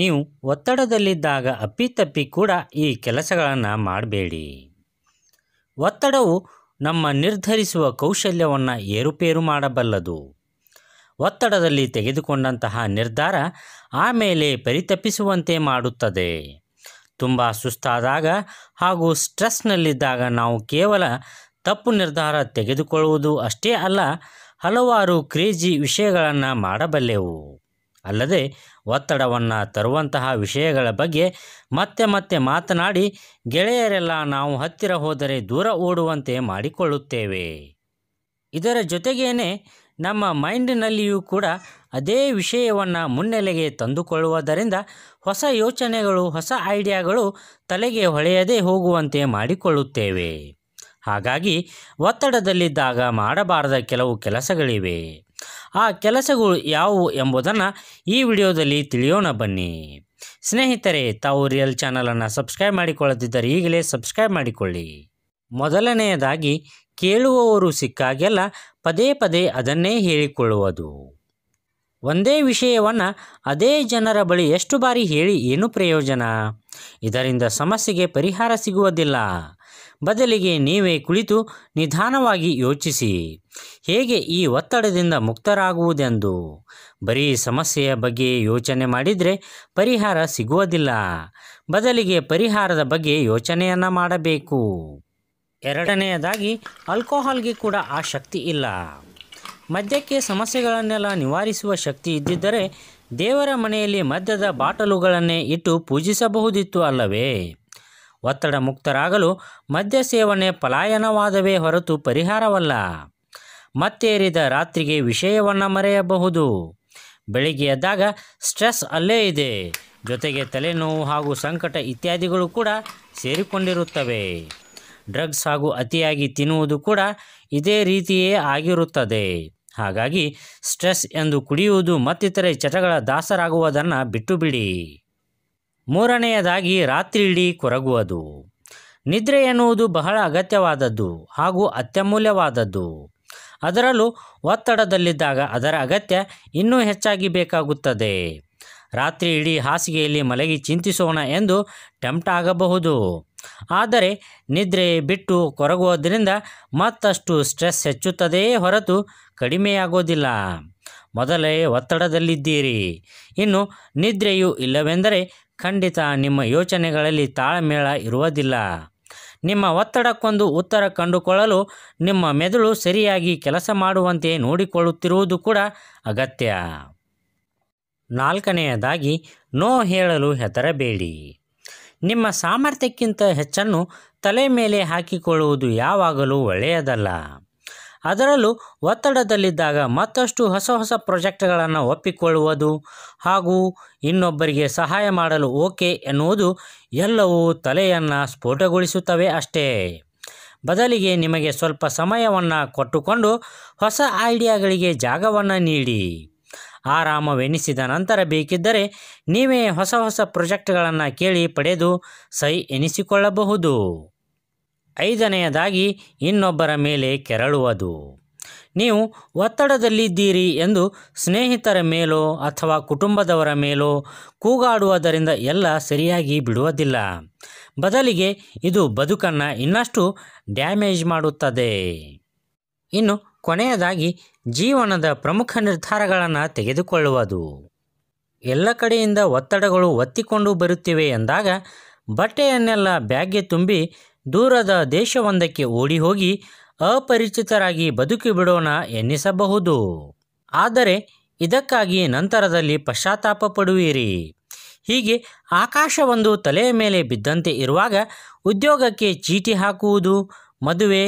ನೀವು ಒತ್ತಡದಲ್ಲಿದ್ದಾಗ ಅಪ್ಪಿತಪ್ಪಿ ಕೂಡ ಈ ಕೆಲಸಗಳನ್ನು ಮಾಡಬೇಡಿ ಒತ್ತಡವು ನಮ್ಮ ನಿರ್ಧರಿಸುವ ಕೌಶಲ್ಯವನ್ನು ಏರುಪೇರು ಮಾಡಬಲ್ಲದು ಒತ್ತಡದಲ್ಲಿ ತೆಗೆದುಕೊಂಡಂತಹ ನಿರ್ಧಾರ ಆಮೇಲೆ ಪರಿತಪಿಸುವಂತೆ ಮಾಡುತ್ತದೆ ತುಂಬ ಸುಸ್ತಾದಾಗ ಹಾಗೂ ಸ್ಟ್ರೆಸ್ನಲ್ಲಿದ್ದಾಗ ನಾವು ಕೇವಲ ತಪ್ಪು ನಿರ್ಧಾರ ತೆಗೆದುಕೊಳ್ಳುವುದು ಅಷ್ಟೇ ಅಲ್ಲ ಹಲವಾರು ಕ್ರೇಜಿ ವಿಷಯಗಳನ್ನು ಮಾಡಬಲ್ಲೆವು ಅಲ್ಲದೆ ಒತ್ತಡವನ್ನು ತರುವಂತಹ ವಿಷಯಗಳ ಬಗ್ಗೆ ಮತ್ತೆ ಮತ್ತೆ ಮಾತನಾಡಿ ಗೆಳೆಯರೆಲ್ಲ ನಾವು ಹತ್ತಿರ ಹೋದರೆ ದೂರ ಓಡುವಂತೆ ಮಾಡಿಕೊಳ್ಳುತ್ತೇವೆ ಇದರ ಜೊತೆಗೇನೆ ನಮ್ಮ ಮೈಂಡಿನಲ್ಲಿಯೂ ಕೂಡ ಅದೇ ವಿಷಯವನ್ನು ಮುನ್ನೆಲೆಗೆ ತಂದುಕೊಳ್ಳುವುದರಿಂದ ಹೊಸ ಯೋಚನೆಗಳು ಹೊಸ ಐಡಿಯಾಗಳು ತಲೆಗೆ ಹೊಳೆಯದೇ ಹೋಗುವಂತೆ ಮಾಡಿಕೊಳ್ಳುತ್ತೇವೆ ಹಾಗಾಗಿ ಒತ್ತಡದಲ್ಲಿದ್ದಾಗ ಮಾಡಬಾರದ ಕೆಲವು ಕೆಲಸಗಳಿವೆ ಆ ಕೆಲಸಗಳು ಯಾವುವು ಎಂಬುದನ್ನು ಈ ವಿಡಿಯೋದಲ್ಲಿ ತಿಳಿಯೋಣ ಬನ್ನಿ ಸ್ನೇಹಿತರೆ ತಾವು ರಿಯಲ್ ಚಾನಲನ್ನು ಸಬ್ಸ್ಕ್ರೈಬ್ ಮಾಡಿಕೊಳ್ಳದಿದ್ದರೆ ಈಗಲೇ ಸಬ್ಸ್ಕ್ರೈಬ್ ಮಾಡಿಕೊಳ್ಳಿ ಮೊದಲನೆಯದಾಗಿ ಕೇಳುವವರು ಸಿಕ್ಕಾಗೆಲ್ಲ ಪದೇ ಪದೇ ಅದನ್ನೇ ಹೇಳಿಕೊಳ್ಳುವುದು ಒಂದೇ ವಿಷಯವನ್ನು ಅದೇ ಜನರ ಬಳಿ ಎಷ್ಟು ಬಾರಿ ಹೇಳಿ ಏನು ಪ್ರಯೋಜನ ಇದರಿಂದ ಸಮಸ್ಯೆಗೆ ಪರಿಹಾರ ಸಿಗುವುದಿಲ್ಲ ಬದಲಿಗೆ ನೀವೇ ಕುಳಿತು ನಿಧಾನವಾಗಿ ಯೋಚಿಸಿ ಹೇಗೆ ಈ ಒತ್ತಡದಿಂದ ಮುಕ್ತರಾಗುವುದೆಂದು ಬರೀ ಸಮಸ್ಯೆಯ ಬಗ್ಗೆ ಯೋಚನೆ ಮಾಡಿದರೆ ಪರಿಹಾರ ಸಿಗುವುದಿಲ್ಲ ಬದಲಿಗೆ ಪರಿಹಾರದ ಬಗ್ಗೆ ಯೋಚನೆಯನ್ನು ಮಾಡಬೇಕು ಎರಡನೆಯದಾಗಿ ಆಲ್ಕೋಹಾಲ್ಗೆ ಕೂಡ ಆ ಶಕ್ತಿ ಇಲ್ಲ ಮದ್ಯಕ್ಕೆ ಸಮಸ್ಯೆಗಳನ್ನೆಲ್ಲ ನಿವಾರಿಸುವ ಶಕ್ತಿ ಇದ್ದಿದ್ದರೆ ದೇವರ ಮನೆಯಲ್ಲಿ ಮದ್ಯದ ಬಾಟಲುಗಳನ್ನೇ ಇಟ್ಟು ಪೂಜಿಸಬಹುದಿತ್ತು ಅಲ್ಲವೇ ಒತ್ತಡ ಮುಕ್ತರಾಗಲು ಮದ್ಯ ಸೇವನೆ ಪಲಾಯನವಾದವೇ ಹೊರತು ಪರಿಹಾರವಲ್ಲ ಮತ್ತೇರಿದ ರಾತ್ರಿಗೆ ವಿಷಯವನ್ನು ಮರೆಯಬಹುದು ಬೆಳಿಗ್ಗೆ ಎದ್ದಾಗ ಸ್ಟ್ರೆಸ್ ಅಲ್ಲೇ ಇದೆ ಜೊತೆಗೆ ತಲೆನೋವು ಹಾಗೂ ಸಂಕಟ ಇತ್ಯಾದಿಗಳು ಕೂಡ ಸೇರಿಕೊಂಡಿರುತ್ತವೆ ಡ್ರಗ್ಸ್ ಹಾಗೂ ಅತಿಯಾಗಿ ತಿನ್ನುವುದು ಕೂಡ ಇದೇ ರೀತಿಯೇ ಆಗಿರುತ್ತದೆ ಹಾಗಾಗಿ ಸ್ಟ್ರೆಸ್ ಎಂದು ಕುಡಿಯುವುದು ಮತ್ತಿತರೆ ಚಟಗಳ ದಾಸರಾಗುವುದನ್ನು ಬಿಟ್ಟುಬಿಡಿ ಮೂರನೆಯದಾಗಿ ಇಡೀ ಕೊರಗುವುದು ನಿದ್ರೆ ಎನ್ನುವುದು ಬಹಳ ಅಗತ್ಯವಾದದ್ದು ಹಾಗೂ ಅತ್ಯಮೂಲ್ಯವಾದದ್ದು ಅದರಲ್ಲೂ ಒತ್ತಡದಲ್ಲಿದ್ದಾಗ ಅದರ ಅಗತ್ಯ ಇನ್ನೂ ಹೆಚ್ಚಾಗಿ ಬೇಕಾಗುತ್ತದೆ ರಾತ್ರಿ ಇಡೀ ಹಾಸಿಗೆಯಲ್ಲಿ ಮಲಗಿ ಚಿಂತಿಸೋಣ ಎಂದು ಟೆಂಪ್ಟ್ ಆಗಬಹುದು ಆದರೆ ನಿದ್ರೆ ಬಿಟ್ಟು ಕೊರಗುವುದರಿಂದ ಮತ್ತಷ್ಟು ಸ್ಟ್ರೆಸ್ ಹೆಚ್ಚುತ್ತದೆಯೇ ಹೊರತು ಕಡಿಮೆಯಾಗೋದಿಲ್ಲ ಮೊದಲೇ ಒತ್ತಡದಲ್ಲಿದ್ದೀರಿ ಇನ್ನು ನಿದ್ರೆಯು ಇಲ್ಲವೆಂದರೆ ಖಂಡಿತ ನಿಮ್ಮ ಯೋಚನೆಗಳಲ್ಲಿ ತಾಳಮೇಳ ಇರುವುದಿಲ್ಲ ನಿಮ್ಮ ಒತ್ತಡಕ್ಕೊಂದು ಉತ್ತರ ಕಂಡುಕೊಳ್ಳಲು ನಿಮ್ಮ ಮೆದುಳು ಸರಿಯಾಗಿ ಕೆಲಸ ಮಾಡುವಂತೆ ನೋಡಿಕೊಳ್ಳುತ್ತಿರುವುದು ಕೂಡ ಅಗತ್ಯ ನಾಲ್ಕನೆಯದಾಗಿ ನೋ ಹೇಳಲು ಹೆದರಬೇಡಿ ನಿಮ್ಮ ಸಾಮರ್ಥ್ಯಕ್ಕಿಂತ ಹೆಚ್ಚನ್ನು ತಲೆ ಮೇಲೆ ಹಾಕಿಕೊಳ್ಳುವುದು ಯಾವಾಗಲೂ ಒಳ್ಳೆಯದಲ್ಲ ಅದರಲ್ಲೂ ಒತ್ತಡದಲ್ಲಿದ್ದಾಗ ಮತ್ತಷ್ಟು ಹೊಸ ಹೊಸ ಪ್ರಾಜೆಕ್ಟ್ಗಳನ್ನು ಒಪ್ಪಿಕೊಳ್ಳುವುದು ಹಾಗೂ ಇನ್ನೊಬ್ಬರಿಗೆ ಸಹಾಯ ಮಾಡಲು ಓಕೆ ಎನ್ನುವುದು ಎಲ್ಲವೂ ತಲೆಯನ್ನು ಸ್ಫೋಟಗೊಳಿಸುತ್ತವೆ ಅಷ್ಟೇ ಬದಲಿಗೆ ನಿಮಗೆ ಸ್ವಲ್ಪ ಸಮಯವನ್ನು ಕೊಟ್ಟುಕೊಂಡು ಹೊಸ ಐಡಿಯಾಗಳಿಗೆ ಜಾಗವನ್ನು ನೀಡಿ ಆರಾಮವೆನಿಸಿದ ನಂತರ ಬೇಕಿದ್ದರೆ ನೀವೇ ಹೊಸ ಹೊಸ ಪ್ರಾಜೆಕ್ಟ್ಗಳನ್ನು ಕೇಳಿ ಪಡೆದು ಸೈ ಎನಿಸಿಕೊಳ್ಳಬಹುದು ಐದನೆಯದಾಗಿ ಇನ್ನೊಬ್ಬರ ಮೇಲೆ ಕೆರಳುವುದು ನೀವು ಒತ್ತಡದಲ್ಲಿದ್ದೀರಿ ಎಂದು ಸ್ನೇಹಿತರ ಮೇಲೋ ಅಥವಾ ಕುಟುಂಬದವರ ಮೇಲೋ ಕೂಗಾಡುವುದರಿಂದ ಎಲ್ಲ ಸರಿಯಾಗಿ ಬಿಡುವುದಿಲ್ಲ ಬದಲಿಗೆ ಇದು ಬದುಕನ್ನು ಇನ್ನಷ್ಟು ಡ್ಯಾಮೇಜ್ ಮಾಡುತ್ತದೆ ಇನ್ನು ಕೊನೆಯದಾಗಿ ಜೀವನದ ಪ್ರಮುಖ ನಿರ್ಧಾರಗಳನ್ನು ತೆಗೆದುಕೊಳ್ಳುವುದು ಎಲ್ಲ ಕಡೆಯಿಂದ ಒತ್ತಡಗಳು ಒತ್ತಿಕೊಂಡು ಬರುತ್ತಿವೆ ಎಂದಾಗ ಬಟ್ಟೆಯನ್ನೆಲ್ಲ ಬ್ಯಾಗ್ಗೆ ತುಂಬಿ ದೂರದ ದೇಶವೊಂದಕ್ಕೆ ಓಡಿ ಹೋಗಿ ಅಪರಿಚಿತರಾಗಿ ಬದುಕಿ ಬಿಡೋಣ ಎನ್ನಿಸಬಹುದು ಆದರೆ ಇದಕ್ಕಾಗಿ ನಂತರದಲ್ಲಿ ಪಶ್ಚಾತ್ತಾಪ ಪಡುವಿರಿ ಹೀಗೆ ಆಕಾಶವೊಂದು ತಲೆಯ ಮೇಲೆ ಬಿದ್ದಂತೆ ಇರುವಾಗ ಉದ್ಯೋಗಕ್ಕೆ ಚೀಟಿ ಹಾಕುವುದು ಮದುವೆ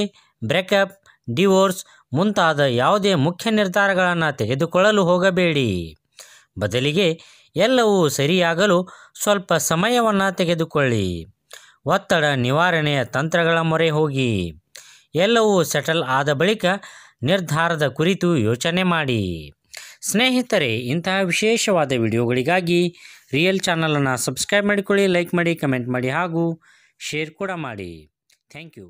ಬ್ರೇಕಪ್ ಡಿವೋರ್ಸ್ ಮುಂತಾದ ಯಾವುದೇ ಮುಖ್ಯ ನಿರ್ಧಾರಗಳನ್ನು ತೆಗೆದುಕೊಳ್ಳಲು ಹೋಗಬೇಡಿ ಬದಲಿಗೆ ಎಲ್ಲವೂ ಸರಿಯಾಗಲು ಸ್ವಲ್ಪ ಸಮಯವನ್ನು ತೆಗೆದುಕೊಳ್ಳಿ ಒತ್ತಡ ನಿವಾರಣೆಯ ತಂತ್ರಗಳ ಮೊರೆ ಹೋಗಿ ಎಲ್ಲವೂ ಸೆಟಲ್ ಆದ ಬಳಿಕ ನಿರ್ಧಾರದ ಕುರಿತು ಯೋಚನೆ ಮಾಡಿ ಸ್ನೇಹಿತರೆ ಇಂತಹ ವಿಶೇಷವಾದ ವಿಡಿಯೋಗಳಿಗಾಗಿ ರಿಯಲ್ ಚಾನಲನ್ನು ಸಬ್ಸ್ಕ್ರೈಬ್ ಮಾಡಿಕೊಳ್ಳಿ ಲೈಕ್ ಮಾಡಿ ಕಮೆಂಟ್ ಮಾಡಿ ಹಾಗೂ ಶೇರ್ ಕೂಡ ಮಾಡಿ ಥ್ಯಾಂಕ್ ಯು